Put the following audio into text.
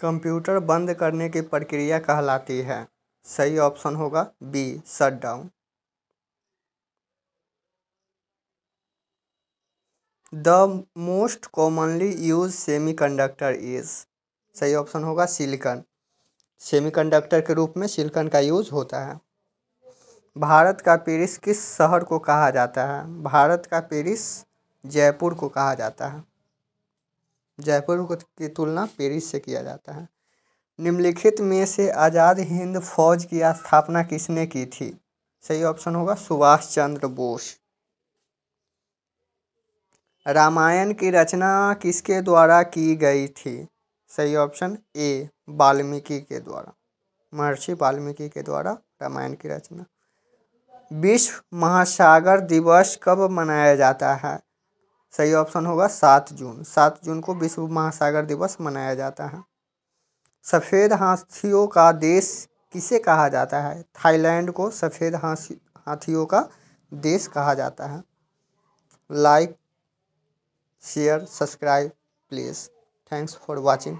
computer बंद करने की प्रक्रिया कहलाती है सही ऑप्शन होगा B shut down the most commonly use semiconductor is सही ऑप्शन होगा सिलिकन सेमीकंडक्टर के रूप में सिलिकन का यूज होता है भारत का पेरिस किस शहर को कहा जाता है भारत का पेरिस जयपुर को कहा जाता है जयपुर की तुलना पेरिस से किया जाता है निम्नलिखित में से आज़ाद हिंद फौज की स्थापना किसने की थी सही ऑप्शन होगा सुभाष चंद्र बोस रामायण की रचना किसके द्वारा की गई थी सही ऑप्शन ए वाल्मीकि के द्वारा महर्षि वाल्मीकि के द्वारा रामायण की रचना विश्व महासागर दिवस कब मनाया जाता है सही ऑप्शन होगा सात जून सात जून को विश्व महासागर दिवस मनाया जाता है सफ़ेद हाथियों का देश किसे कहा जाता है थाईलैंड को सफ़ेद हाथियों का देश कहा जाता है like share subscribe please thanks for watching